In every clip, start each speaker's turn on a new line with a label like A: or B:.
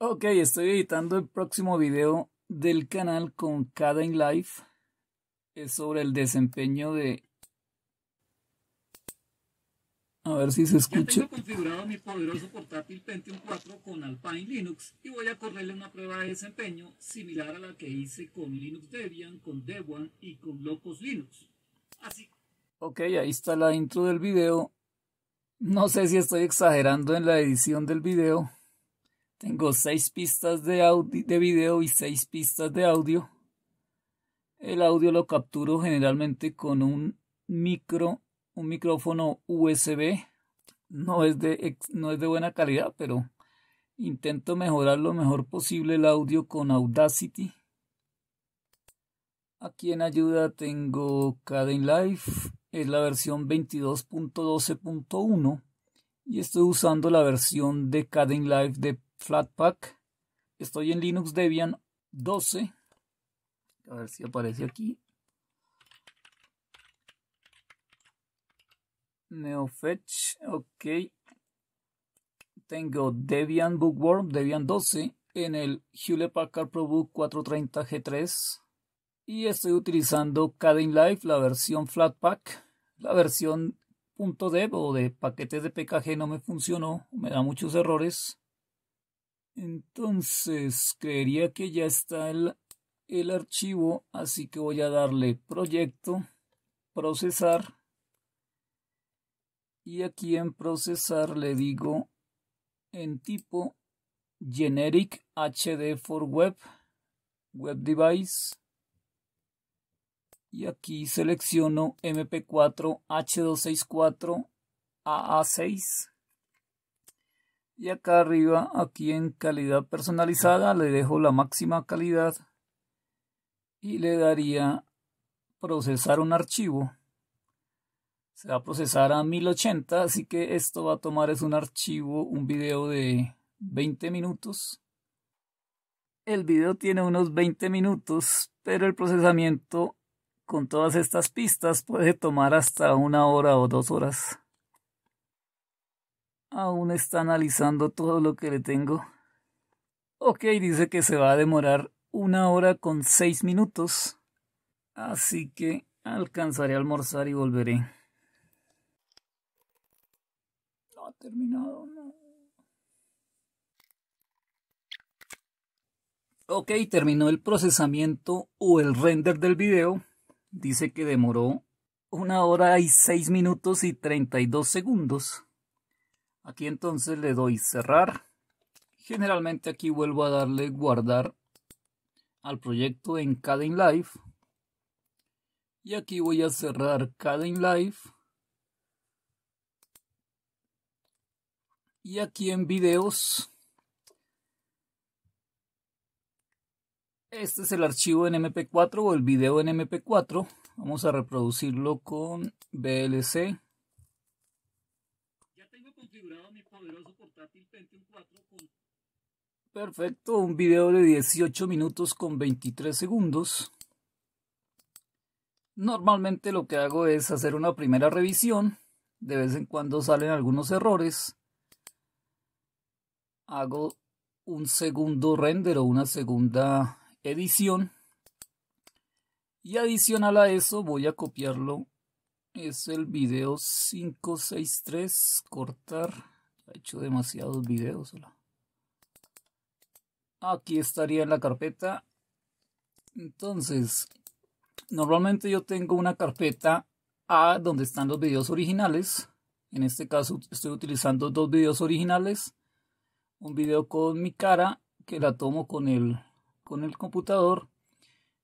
A: Ok, estoy editando el próximo video del canal con in Life. Es sobre el desempeño de... A ver si se escucha. Ya tengo configurado mi poderoso portátil Pentium 4 con Alpine Linux y voy a correrle una prueba de desempeño similar a la que hice con Linux Debian, con Debian y con Locos Linux. Así. Ok, ahí está la intro del video. No sé si estoy exagerando en la edición del video. Tengo seis pistas de, de video y seis pistas de audio. El audio lo capturo generalmente con un micro, un micrófono USB. No es de, no es de buena calidad, pero intento mejorar lo mejor posible el audio con Audacity. Aquí en ayuda tengo Caden Life, es la versión 22.12.1 y estoy usando la versión de Caden Live de Flatpak. Estoy en Linux Debian 12. A ver si aparece aquí. Neofetch, ok. Tengo Debian Bookworm, Debian 12, en el Hewlett Packard ProBook 430 G3. Y estoy utilizando Kdenlive, Life, la versión Flatpak. La versión .deb o de paquetes de PKG no me funcionó, me da muchos errores. Entonces, creería que ya está el, archivo, así que voy a darle proyecto, procesar. Y aquí en procesar le digo en tipo generic HD for web, web device. Y aquí selecciono MP4 H264 AA6 y acá arriba aquí en calidad personalizada le dejo la máxima calidad y le daría procesar un archivo se va a procesar a 1080 así que esto va a tomar es un archivo un video de 20 minutos el video tiene unos 20 minutos pero el procesamiento con todas estas pistas puede tomar hasta una hora o dos horas Aún está analizando todo lo que le tengo. Ok, dice que se va a demorar una hora con seis minutos. Así que alcanzaré a almorzar y volveré. No ha terminado, Ok, terminó el procesamiento o el render del video. Dice que demoró una hora y seis minutos y treinta y dos segundos. Aquí entonces le doy cerrar. Generalmente aquí vuelvo a darle guardar al proyecto en cada live Y aquí voy a cerrar cada live Y aquí en videos. Este es el archivo en MP4 o el video en MP4. Vamos a reproducirlo con VLC. Perfecto, un video de 18 minutos con 23 segundos. Normalmente lo que hago es hacer una primera revisión. De vez en cuando salen algunos errores. Hago un segundo render o una segunda edición. Y adicional a eso voy a copiarlo es el video 563 cortar he hecho demasiados videos aquí estaría en la carpeta entonces normalmente yo tengo una carpeta A donde están los videos originales en este caso estoy utilizando dos videos originales un video con mi cara que la tomo con el con el computador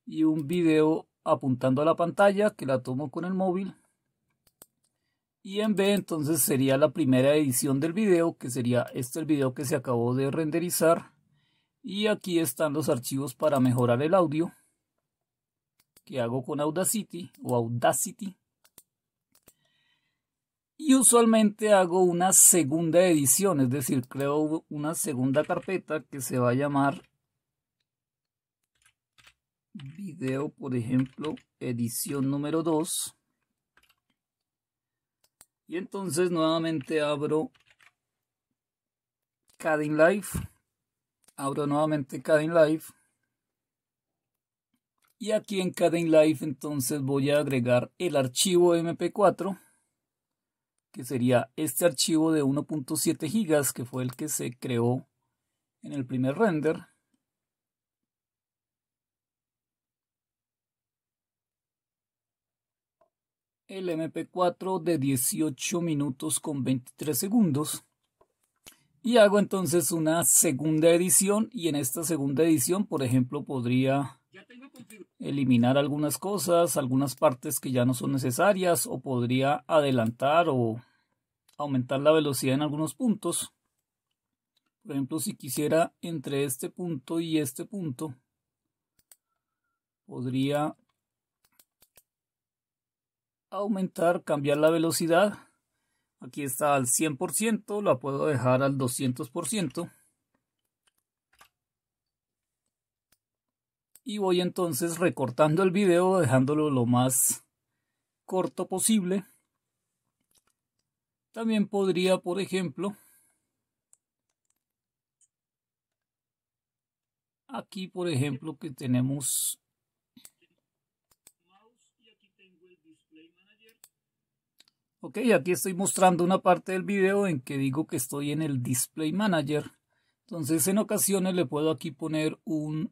A: y un video apuntando a la pantalla que la tomo con el móvil y en B entonces sería la primera edición del video, que sería este el video que se acabó de renderizar. Y aquí están los archivos para mejorar el audio que hago con Audacity o Audacity. Y usualmente hago una segunda edición, es decir, creo una segunda carpeta que se va a llamar video, por ejemplo, edición número 2. Y entonces nuevamente abro Cadin Life. Abro nuevamente Cadin Life. Y aquí en Cadin Life entonces voy a agregar el archivo MP4 que sería este archivo de 1.7 GB, que fue el que se creó en el primer render el MP4 de 18 minutos con 23 segundos. Y hago entonces una segunda edición y en esta segunda edición, por ejemplo, podría eliminar algunas cosas, algunas partes que ya no son necesarias o podría adelantar o aumentar la velocidad en algunos puntos. Por ejemplo, si quisiera entre este punto y este punto, podría aumentar, cambiar la velocidad. Aquí está al 100%, la puedo dejar al 200%. Y voy entonces recortando el video, dejándolo lo más corto posible. También podría, por ejemplo, aquí por ejemplo que tenemos Ok, aquí estoy mostrando una parte del video en que digo que estoy en el Display Manager. Entonces en ocasiones le puedo aquí poner un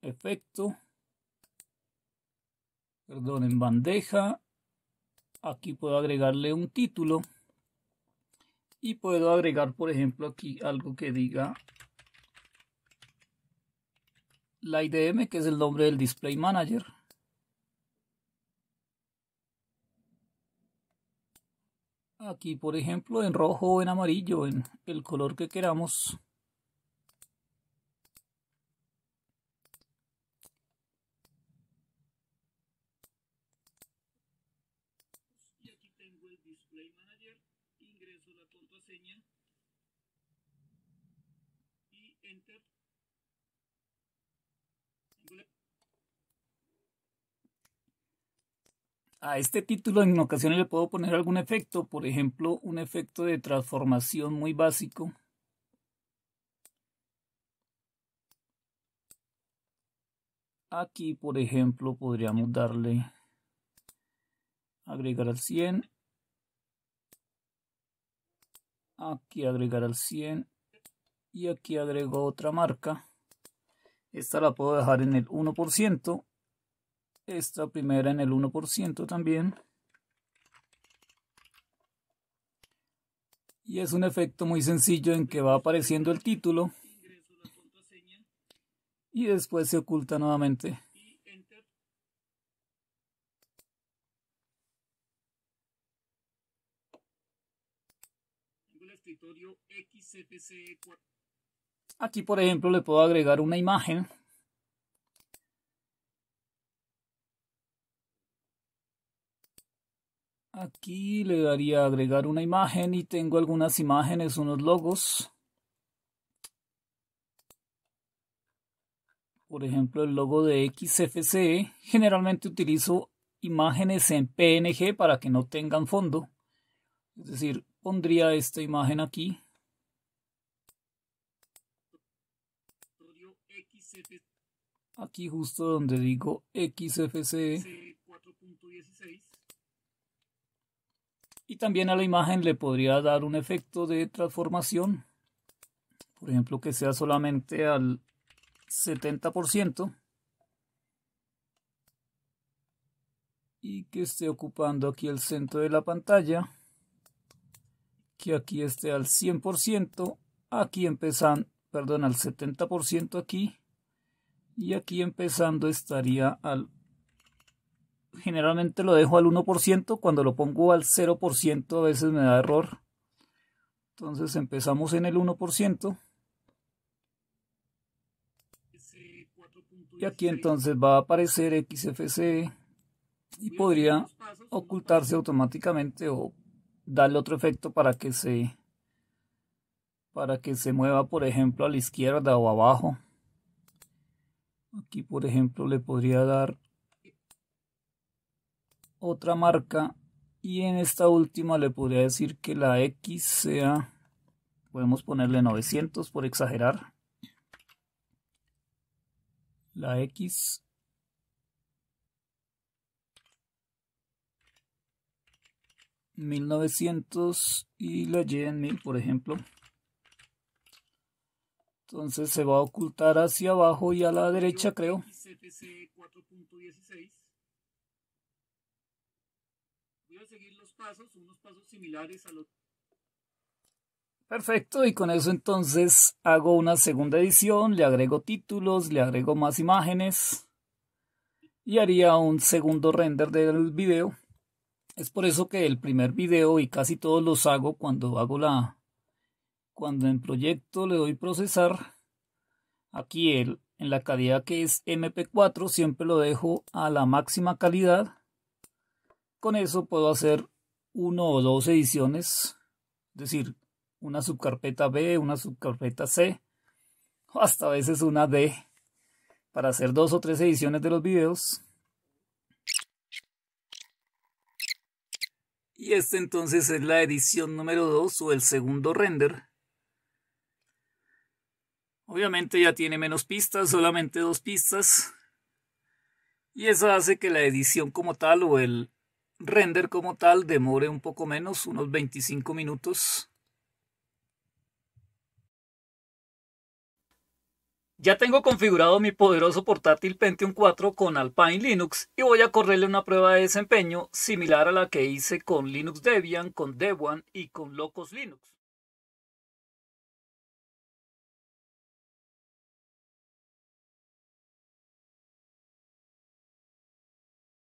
A: efecto, perdón, en bandeja. Aquí puedo agregarle un título y puedo agregar, por ejemplo, aquí algo que diga la IDM, que es el nombre del Display Manager. aquí por ejemplo en rojo o en amarillo en el color que queramos y aquí tengo el display manager ingreso la contraseña y enter a este título en ocasiones le puedo poner algún efecto, por ejemplo, un efecto de transformación muy básico. Aquí, por ejemplo, podríamos darle agregar al 100. Aquí agregar al 100. Y aquí agrego otra marca. Esta la puedo dejar en el 1% esta primera en el 1% también. Y es un efecto muy sencillo en que va apareciendo el título y después se oculta nuevamente. Aquí, por ejemplo, le puedo agregar una imagen Aquí le daría agregar una imagen y tengo algunas imágenes, unos logos. Por ejemplo, el logo de XFCE. Generalmente utilizo imágenes en PNG para que no tengan fondo. Es decir, pondría esta imagen aquí. Aquí justo donde digo XFCE. Y también a la imagen le podría dar un efecto de transformación. Por ejemplo, que sea solamente al 70%. Y que esté ocupando aquí el centro de la pantalla. Que aquí esté al 100%. Aquí empezando, perdón, al 70% aquí. Y aquí empezando estaría al generalmente lo dejo al 1%, cuando lo pongo al 0% a veces me da error. Entonces empezamos en el 1%. Y aquí entonces va a aparecer XFC y podría ocultarse automáticamente o darle otro efecto para que se para que se mueva por ejemplo a la izquierda o abajo aquí por ejemplo le podría dar otra marca y en esta última le podría decir que la X sea, podemos ponerle 900 por exagerar. La X $1900 y la Y en 1000 por ejemplo entonces se va a ocultar hacia abajo y a la derecha creo a seguir los pasos, unos pasos similares a los... Perfecto, y con eso entonces hago una segunda edición, le agrego títulos, le agrego más imágenes y haría un segundo render del video. Es por eso que el primer video y casi todos los hago cuando hago la cuando en proyecto le doy procesar aquí el en la calidad que es MP4 siempre lo dejo a la máxima calidad con eso puedo hacer uno o dos ediciones, es decir, una subcarpeta B, una subcarpeta C, o hasta a veces una D, para hacer dos o tres ediciones de los videos. Y esta entonces es la edición número 2 o el segundo render. Obviamente ya tiene menos pistas, solamente dos pistas. Y eso hace que la edición como tal o el, render como tal demore un poco menos, unos 25 minutos. Ya tengo configurado mi poderoso portátil Pentium 4 con Alpine Linux y voy a correrle una prueba de desempeño similar a la que hice con Linux Debian, con Debian y con Locos Linux.